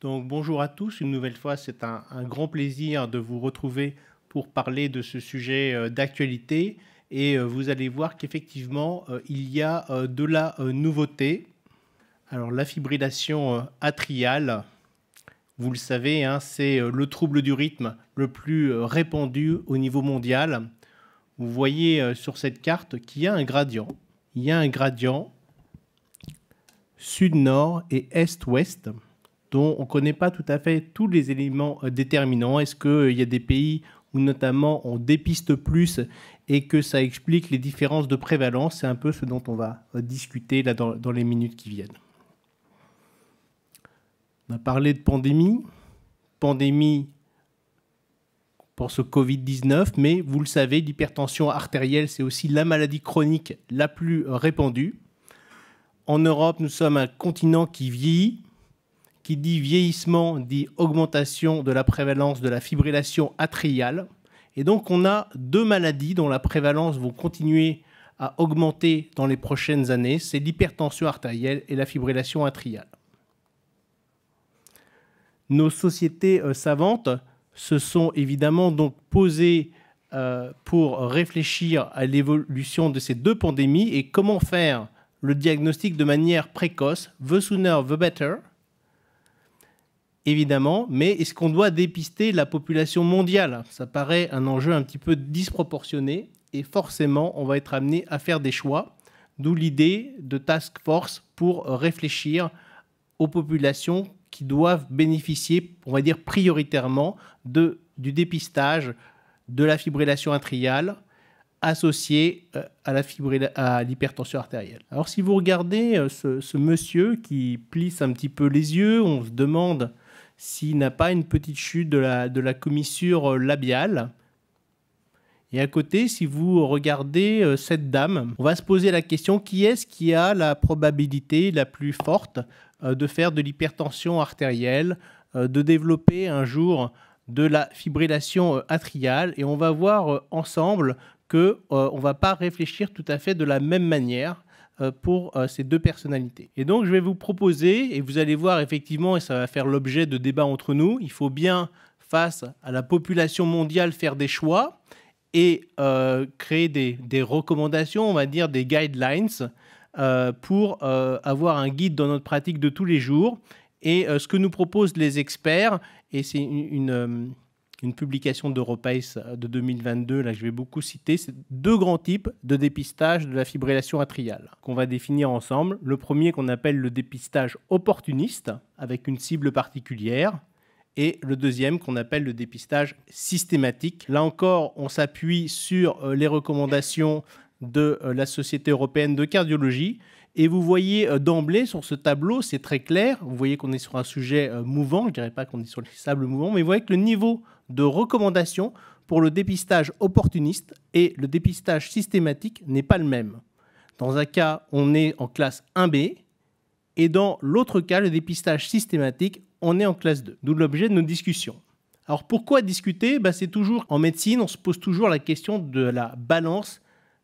Donc bonjour à tous, une nouvelle fois, c'est un, grand plaisir de vous retrouver pour parler de ce sujet euh, d'actualité et euh, vous allez voir qu'effectivement, euh, il y a de la nouveauté. Alors la fibrillation atriale, vous le savez, hein, c'est le trouble du rythme le plus répandu au niveau mondial. Vous voyez sur cette carte qu'il y a un gradient. Il y a un gradient sud-nord et est-ouest. est ouest dont on ne connaît pas tout à fait tous les éléments euh, déterminants. Est-ce qu'il euh, y a des pays où notamment on dépiste plus et que ça explique les différences de prévalence C'est un peu ce dont on va euh, discuter là dans, dans les minutes qui viennent. On a parlé de pandémie, pandémie pour ce Covid-19, mais vous le savez, l'hypertension artérielle, c'est aussi la maladie chronique la plus répandue. En Europe, nous sommes un continent qui vieillit, qui dit vieillissement dit augmentation de la prévalence de la fibrillation atriale. Et donc on a deux maladies dont la prévalence vont continuer à augmenter dans les prochaines années, c'est l'hypertension artérielle et la fibrillation atriale. Nos sociétés euh, savantes se sont évidemment donc posées euh, pour réfléchir à l'évolution de ces deux pandémies et comment faire le diagnostic de manière précoce, the sooner the better, évidemment, mais est-ce qu'on doit dépister la population mondiale Ça paraît un enjeu un petit peu disproportionné et forcément, on va être amené à faire des choix, d'où l'idée de task force pour réfléchir aux populations qui doivent bénéficier, on va dire prioritairement, du dépistage de la fibrillation atriale associée euh, à l'hypertension artérielle. Alors si vous regardez euh, ce, monsieur qui plisse un petit peu les yeux, on se demande s'il n'a pas une petite chute de la, de commissure euh, labiale. Et à côté, si vous regardez euh, cette dame, on va se poser la question qui est-ce qui a la probabilité la plus forte euh, de faire de l'hypertension artérielle, de développer un jour de la fibrillation atriale et on va voir ensemble qu'on ne va pas réfléchir tout à fait de la même manière euh, pour euh, ces deux personnalités. Et donc je vais vous proposer, et vous allez voir effectivement, et ça va faire l'objet de débats entre nous, il faut bien face à la population mondiale faire des choix et euh, créer des, recommandations, on va dire des guidelines pour avoir un guide dans notre pratique de tous les jours. Et ce que nous proposent les experts, et c'est une une publication d'Europace euh, de 2022, là que je vais beaucoup citer, c'est deux grands types de dépistage de la fibrillation atriale qu'on va définir ensemble. Le premier qu'on appelle le dépistage opportuniste avec une cible particulière et le deuxième qu'on appelle le dépistage systématique. Là encore, on s'appuie sur euh, les recommandations de euh, la Société européenne de cardiologie. Et vous voyez d'emblée sur ce tableau, c'est très clair, vous voyez qu'on est sur un sujet mouvant, je ne dirais pas qu'on est sur le sable mouvant, mais vous voyez que le niveau de recommandations pour le dépistage opportuniste et le dépistage systématique n'est pas le même. Dans un cas, on est en classe 1B et dans l'autre cas, le dépistage systématique, on est en classe 2. D'où l'objet de nos discussions. Alors pourquoi discuter ben, C'est toujours en médecine, on se pose toujours la question de la balance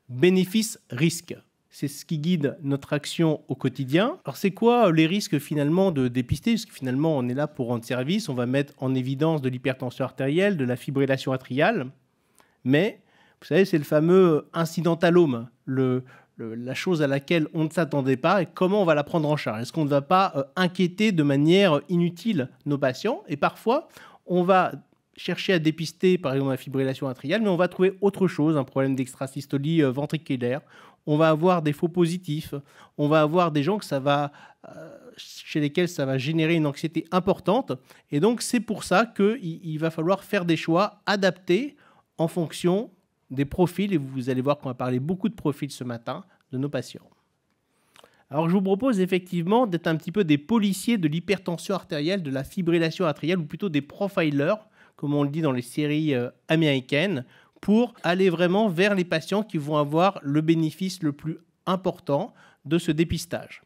bénéfice-risque c'est ce qui guide notre action au quotidien. Alors c'est quoi les risques finalement de dépister Parce que finalement on est là pour rendre service, on va mettre en évidence de l'hypertension artérielle, de la fibrillation atriale, mais vous savez c'est le fameux incidentalome, le, la chose à laquelle on ne s'attendait pas et comment on va la prendre en charge. Est-ce qu'on ne va pas euh, inquiéter de manière inutile nos patients Et parfois on va chercher à dépister, par exemple, la fibrillation atriale, mais on va trouver autre chose, un problème d'extrasystolie euh, ventriculaire. On va avoir des faux positifs. On va avoir des gens que ça va, euh, chez lesquels ça va générer une anxiété importante. Et donc, c'est pour ça qu'il il va falloir faire des choix adaptés en fonction des profils. Et vous allez voir qu'on va parler beaucoup de profils ce matin de nos patients. Alors, je vous propose effectivement d'être un petit peu des policiers de l'hypertension artérielle, de la fibrillation atriale, ou plutôt des profilers comme on le dit dans les séries euh, américaines, pour aller vraiment vers les patients qui vont avoir le bénéfice le plus important de ce dépistage.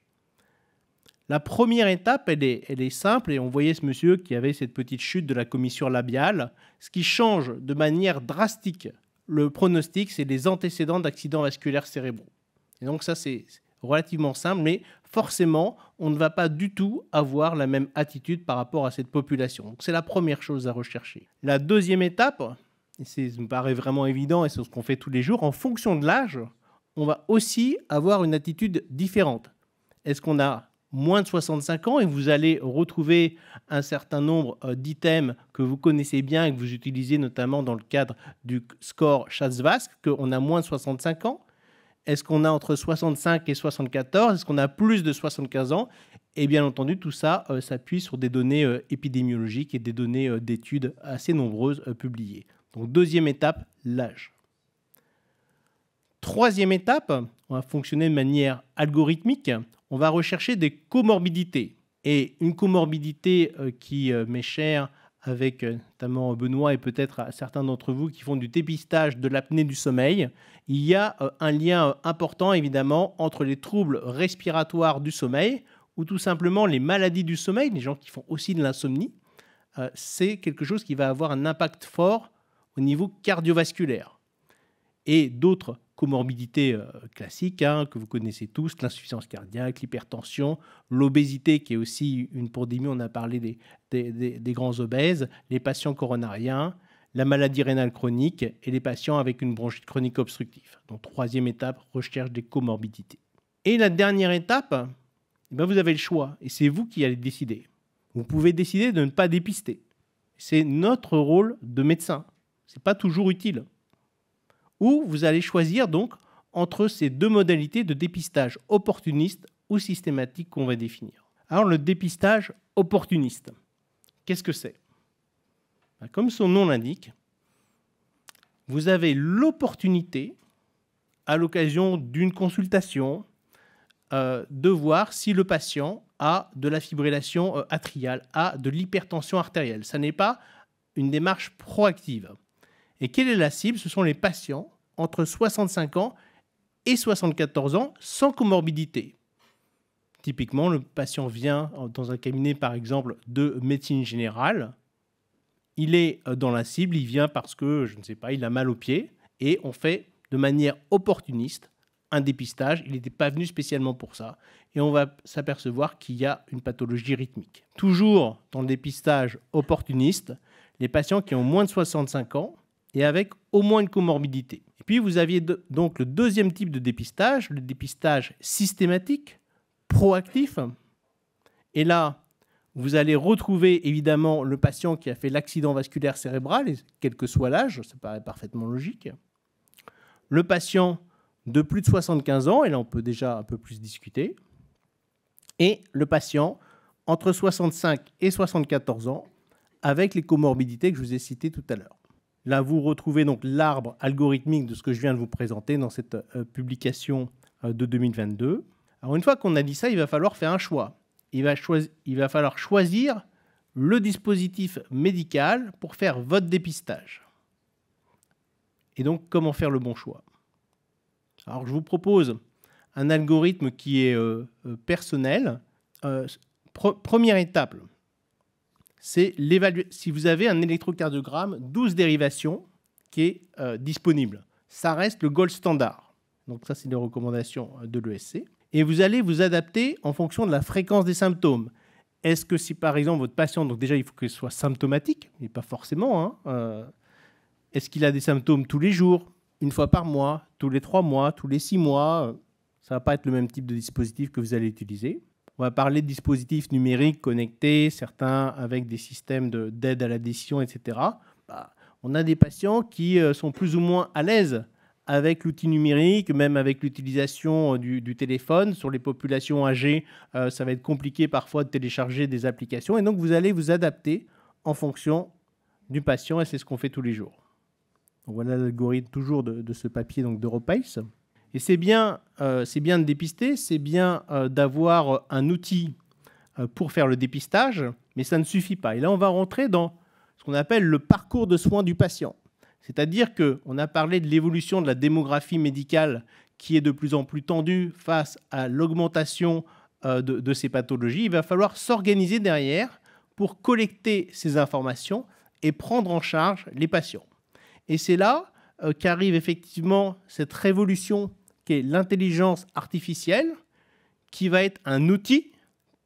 La première étape, elle est, simple, et on voyait ce monsieur qui avait cette petite chute de la commissure labiale. Ce qui change de manière drastique le pronostic, c'est les antécédents d'accidents vasculaires cérébraux. Et donc ça, c'est relativement simple, mais forcément, on ne va pas du tout avoir la même attitude par rapport à cette population. c'est la première chose à rechercher. La deuxième étape, et ça me paraît vraiment évident et c'est ce qu'on fait tous les jours, en fonction de l'âge, on va aussi avoir une attitude différente. Est-ce qu'on a moins de 65 ans et vous allez retrouver un certain nombre euh, d'items que vous connaissez bien et que vous utilisez notamment dans le cadre du score Chasse-Vasque, qu'on a moins de 65 ans est-ce qu'on a entre 65 et 74 Est-ce qu'on a plus de 75 ans Et bien entendu, tout ça euh, s'appuie sur des données euh, épidémiologiques et des données euh, d'études assez nombreuses publiées. Donc deuxième étape, l'âge. Troisième étape, on va fonctionner de manière algorithmique. On va rechercher des comorbidités. Et une comorbidité qui m'est chère avec euh, notamment Benoît et peut-être euh, certains d'entre vous qui font du dépistage de l'apnée du sommeil. Il y a euh, un lien important évidemment entre les troubles respiratoires du sommeil ou tout simplement les maladies du sommeil, les gens qui font aussi de l'insomnie. C'est quelque chose qui va avoir un impact fort au niveau cardiovasculaire. Et d'autres comorbidités euh, classiques hein, que vous connaissez tous, l'insuffisance cardiaque, l'hypertension, l'obésité qui est aussi une pandémie, on a parlé des, grands obèses, les patients coronariens, la maladie rénale chronique et les patients avec une bronchite chronique obstructive. Donc troisième étape, recherche des comorbidités. Et la dernière étape, eh ben, vous avez le choix et c'est vous qui allez décider. Vous pouvez décider de ne pas dépister. C'est notre rôle de médecin. Ce n'est pas toujours utile où vous allez choisir donc entre ces deux modalités de dépistage opportuniste ou systématique qu'on va définir. Alors le dépistage opportuniste, qu'est-ce que c'est ben, Comme son nom l'indique, vous avez l'opportunité, à l'occasion d'une consultation, euh, de voir si le patient a de la fibrillation euh, atriale, a de l'hypertension artérielle. Ce n'est pas une démarche proactive. Et quelle est la cible Ce sont les patients entre 65 ans et 74 ans sans comorbidité. Typiquement, le patient vient dans un cabinet, par exemple, de médecine générale. Il est euh, dans la cible, il vient parce que, je ne sais pas, il a mal au pied. Et on fait de manière opportuniste un dépistage. Il n'était pas venu spécialement pour ça. Et on va s'apercevoir qu'il y a une pathologie rythmique. Toujours dans le dépistage opportuniste, les patients qui ont moins de 65 ans et avec au moins une comorbidité. Et puis vous aviez donc le deuxième type de dépistage, le dépistage systématique, proactif. Et là, vous allez retrouver évidemment le patient qui a fait l'accident vasculaire cérébral, quel que soit l'âge, ça paraît parfaitement logique. Le patient de plus de 75 ans, et là on peut déjà un peu plus discuter, et le patient entre 65 et 74 ans, avec les comorbidités que je vous ai citées tout à l'heure. Là, vous retrouvez donc l'arbre algorithmique de ce que je viens de vous présenter dans cette euh, publication euh, de 2022. Alors une fois qu'on a dit ça, il va falloir faire un choix. Il va, il va falloir choisir le dispositif médical pour faire votre dépistage. Et donc, comment faire le bon choix Alors, je vous propose un algorithme qui est euh, personnel. première étape, c'est Si vous avez un électrocardiogramme, 12 dérivations qui est euh, disponible. Ça reste le gold standard. Donc ça, c'est les recommandations euh, de l'ESC. Et vous allez vous adapter en fonction de la fréquence des symptômes. Est-ce que si par exemple votre patient, donc déjà il faut qu'il soit symptomatique, mais pas forcément, hein, euh, est-ce qu'il a des symptômes tous les jours, une fois par mois, tous les trois mois, tous les six mois Ça ne va pas être le même type de dispositif que vous allez utiliser. On va parler de dispositifs numériques connectés, certains avec des systèmes d'aide à la décision, etc. Bah, on a des patients qui euh, sont plus ou moins à l'aise avec l'outil numérique, même avec l'utilisation euh, du, téléphone. Sur les populations âgées, euh, ça va être compliqué parfois de télécharger des applications. Et donc, vous allez vous adapter en fonction du patient, et c'est ce qu'on fait tous les jours. voilà l'algorithme toujours de, ce papier d'Europace. Et c'est bien, euh, bien de dépister, c'est bien euh, d'avoir euh, un outil pour faire le dépistage, mais ça ne suffit pas. Et là, on va rentrer dans ce qu'on appelle le parcours de soins du patient. C'est-à-dire qu'on a parlé de l'évolution de la démographie médicale qui est de plus en plus tendue face à l'augmentation de, de, ces pathologies. Il va falloir s'organiser derrière pour collecter ces informations et prendre en charge les patients. Et c'est là qu'arrive effectivement cette révolution l'intelligence artificielle, qui va être un outil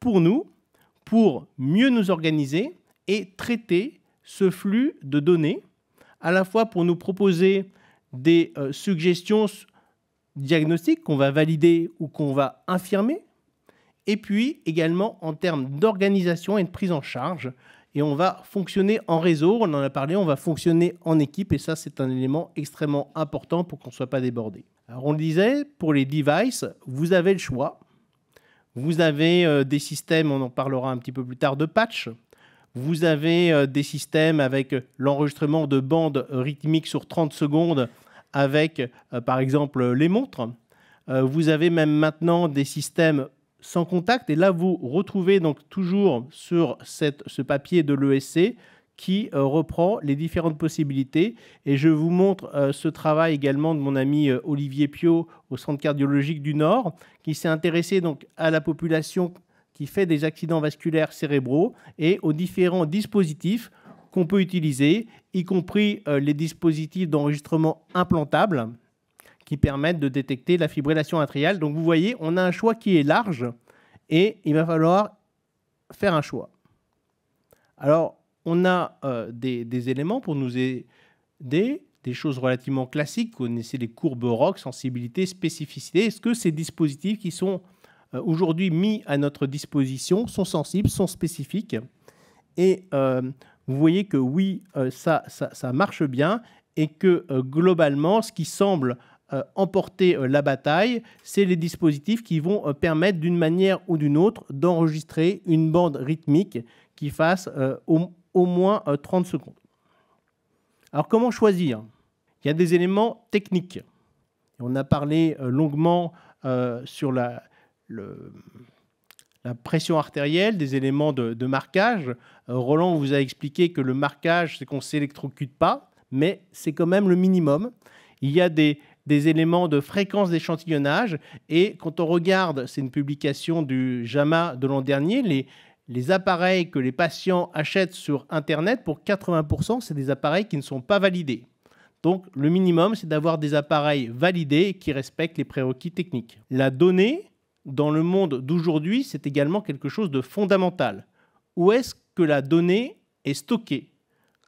pour nous, pour mieux nous organiser et traiter ce flux de données, à la fois pour nous proposer des euh, suggestions diagnostiques qu'on va valider ou qu'on va infirmer, et puis également en termes d'organisation et de prise en charge. Et on va fonctionner en réseau, on en a parlé, on va fonctionner en équipe, et ça c'est un élément extrêmement important pour qu'on ne soit pas débordé on le disait, pour les devices, vous avez le choix. Vous avez euh, des systèmes, on en parlera un petit peu plus tard, de patch. Vous avez euh, des systèmes avec euh, l'enregistrement de bandes rythmiques sur 30 secondes avec, par exemple, les montres. vous avez même maintenant des systèmes sans contact. Et là, vous retrouvez donc toujours sur ce papier de l'ESC qui euh, reprend les différentes possibilités. Et je vous montre euh, ce travail également de mon ami euh, Olivier Pio au Centre cardiologique du Nord, qui s'est intéressé donc à la population qui fait des accidents vasculaires cérébraux et aux différents dispositifs qu'on peut utiliser, y compris les dispositifs d'enregistrement implantables qui permettent de détecter la fibrillation atriale. Donc vous voyez, on a un choix qui est large et il va falloir faire un choix. Alors, on a euh, des, éléments pour nous aider, des choses relativement classiques, vous connaissez les courbes ROC, sensibilité, spécificité. Est-ce que ces dispositifs qui sont euh, aujourd'hui mis à notre disposition sont sensibles, sont spécifiques Et euh, vous voyez que oui, ça, ça, ça, marche bien et que globalement, ce qui semble emporter la bataille, c'est les dispositifs qui vont permettre d'une manière ou d'une autre d'enregistrer une bande rythmique qui fasse au, au moins 30 euh, secondes. Alors comment choisir Il y a des éléments techniques. On a parlé euh, longuement euh, sur la, la, pression artérielle, des éléments de, marquage. Roland vous a expliqué que le marquage, c'est qu'on ne s'électrocute pas, mais c'est quand même le minimum. Il y a des, des éléments de fréquence d'échantillonnage. Et quand on regarde, c'est une publication du JAMA de l'an dernier, les, les appareils que les patients achètent sur Internet, pour 80%, c'est des appareils qui ne sont pas validés. Donc le minimum, c'est d'avoir des appareils validés qui respectent les prérequis techniques. La donnée, dans le monde d'aujourd'hui, c'est également quelque chose de fondamental. Où est-ce que la donnée est stockée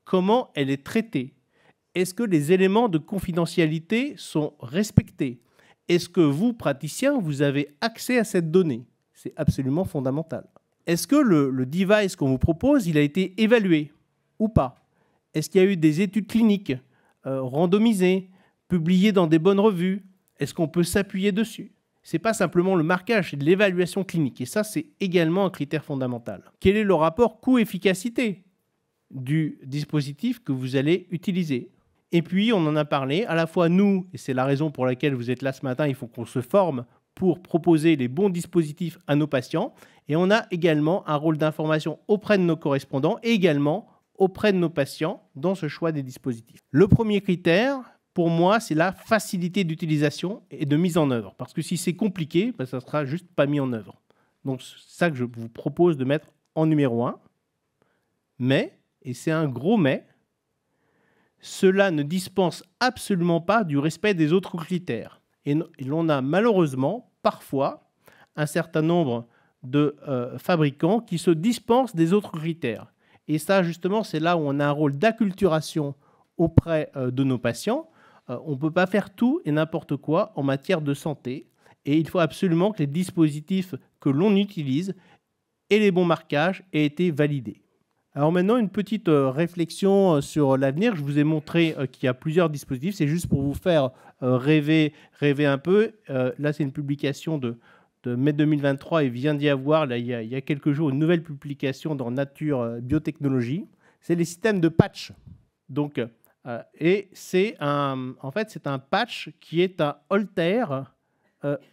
Comment elle est traitée Est-ce que les éléments de confidentialité sont respectés Est-ce que vous, praticiens, vous avez accès à cette donnée C'est absolument fondamental est-ce que le, device qu'on vous propose, il a été évalué ou pas Est-ce qu'il y a eu des études cliniques euh, randomisées, publiées dans des bonnes revues Est-ce qu'on peut s'appuyer dessus c'est pas simplement le marquage, c'est de l'évaluation clinique. Et ça, c'est également un critère fondamental. Quel est le rapport coût-efficacité du dispositif que vous allez utiliser Et puis, on en a parlé, à la fois nous, et c'est la raison pour laquelle vous êtes là ce matin, il faut qu'on se forme pour proposer les bons dispositifs à nos patients. Et on a également un rôle d'information auprès de nos correspondants et également auprès de nos patients dans ce choix des dispositifs. Le premier critère, pour moi, c'est la facilité d'utilisation et de mise en œuvre. Parce que si c'est compliqué, ben, ça ne sera juste pas mis en œuvre. Donc c'est ça que je vous propose de mettre en numéro un. Mais, et c'est un gros mais, cela ne dispense absolument pas du respect des autres critères. Et l'on a malheureusement parfois un certain nombre de euh, fabricants qui se dispensent des autres critères. Et ça, justement, c'est là où on a un rôle d'acculturation auprès euh, de nos patients. Euh, on ne peut pas faire tout et n'importe quoi en matière de santé. Et il faut absolument que les dispositifs que l'on utilise aient les bons marquages et aient été validés. Alors maintenant, une petite euh, réflexion euh, sur euh, l'avenir. Je vous ai montré qu'il y a plusieurs dispositifs. C'est juste pour vous faire rêver, rêver un peu. Là, c'est une publication de, mai 2023 et vient d'y avoir, là, il, y a, quelques jours, une nouvelle publication dans Nature Biotechnologie. C'est les systèmes de patch. Donc, et c'est un, en fait, c'est un patch qui est un holter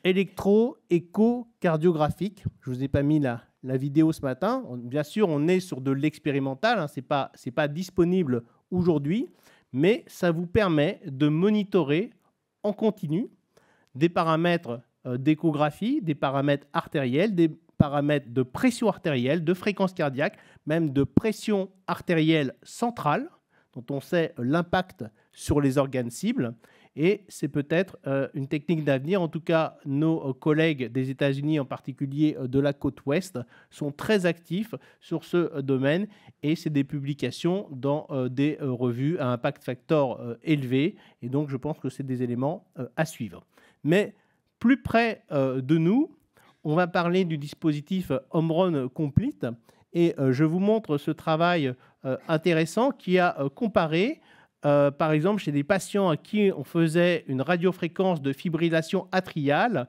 électro électro-échocardiographique. Je ne vous ai pas mis la, la vidéo ce matin. bien sûr, on est sur de l'expérimental, hein, Ce c'est pas disponible aujourd'hui, mais ça vous permet de monitorer en continu des paramètres euh, d'échographie, des paramètres artériels, des paramètres de pression artérielle, de fréquence cardiaque, même de pression artérielle centrale, dont on sait l'impact sur les organes cibles, et c'est peut-être euh, une technique d'avenir. En tout cas, nos euh, collègues des États-Unis, en particulier euh, de la côte ouest, sont très actifs sur ce domaine. Et c'est des publications dans des revues à impact factor élevé. Et donc, je pense que c'est des éléments à suivre. Mais plus près de nous, on va parler du dispositif Omron Complete. Et je vous montre ce travail intéressant qui a comparé euh, par exemple, chez des patients à qui on faisait une radiofréquence de fibrillation atriale,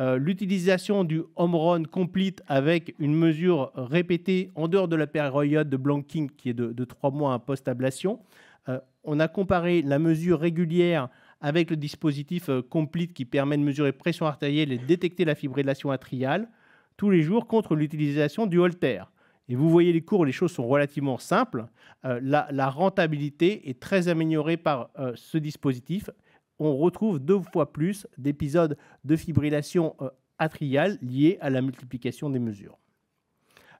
euh, l'utilisation du home run complete avec une mesure répétée en dehors de la période de blanking qui est de, trois mois post-ablation, euh, on a comparé la mesure régulière avec le dispositif complete qui permet de mesurer pression artérielle et de détecter la fibrillation atriale tous les jours contre l'utilisation du holter. Et vous voyez les cours, les choses sont relativement simples. Euh, la, rentabilité est très améliorée par euh, ce dispositif. On retrouve deux fois plus d'épisodes de fibrillation euh, atriale liés à la multiplication des mesures.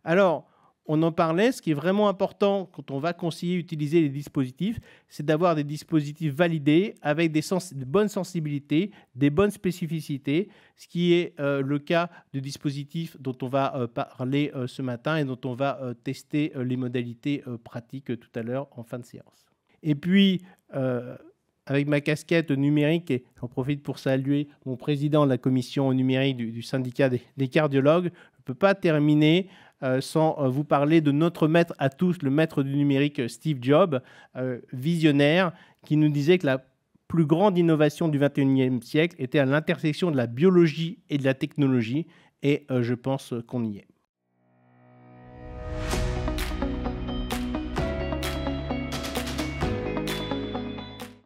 Alors, on en parlait, ce qui est vraiment important quand on va conseiller utiliser les dispositifs, c'est d'avoir des dispositifs validés avec des, de bonnes sensibilités, des bonnes spécificités, ce qui est euh, le cas de dispositifs dont on va euh, parler euh, ce matin et dont on va tester les modalités pratiques tout à l'heure en fin de séance. Et puis, avec ma casquette numérique, et j'en profite pour saluer mon président de la commission numérique du, syndicat des, des cardiologues, je ne peux pas terminer euh, sans euh, vous parler de notre maître à tous, le maître du numérique euh, Steve Jobs, visionnaire, qui nous disait que la plus grande innovation du 21e siècle était à l'intersection de la biologie et de la technologie. Et je pense qu'on y est.